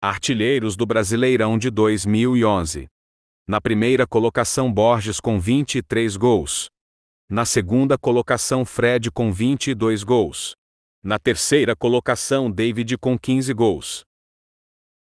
Artilheiros do Brasileirão de 2011. Na primeira colocação, Borges com 23 gols. Na segunda colocação, Fred com 22 gols. Na terceira colocação, David com 15 gols.